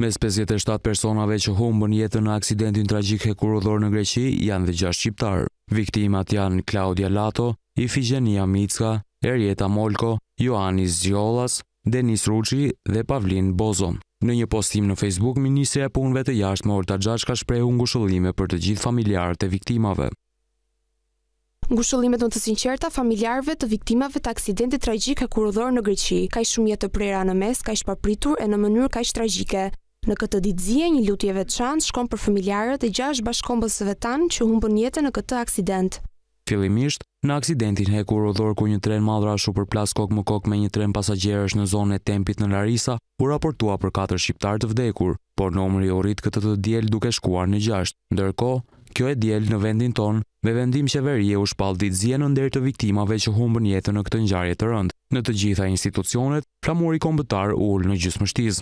Mes 57 personave që humbën jetën në aksidentin tragjik e kurudhor në Greqi, janë dhe 6 shqiptarë. Viktimat janë Klaudia Lato, Ifigenia Micka, Erjeta Molko, Joannis Gjolas, Denis Ruqi dhe Pavlin Bozon. Në një postim në Facebook, Ministre e Punve të Jashtë më orta gjash ka shprehu ngushullime për të gjithë familjarët e viktimave. Ngushullimet në të sinqerta familjarëve të viktimave të aksidentit tragjik e kurudhor në Greqi. Ka i shumjet të prera në mes, ka i shpapritur e në mënyrë ka i Në këtë ditëzije, një lutje veçanë shkon për familjarët e gjash bashkombësëve tanë që humbën jetën në këtë aksident. Filimisht, në aksidentin hekur o ku një tren madra shu për plas kok më kok me një tren pasajgjerës në zone e tempit në Larisa, u raportua për 4 shqiptar të vdekur, por në u orit këtë të djel duke shkuar në gjasht. Ndërko, kjo e djel në vendin ton, me vendim qeverie u shpal ditëzije në ndër të viktimave që humbën jetën në këtë njarje të Në të gjitha institucionet, flamuri kombëtar në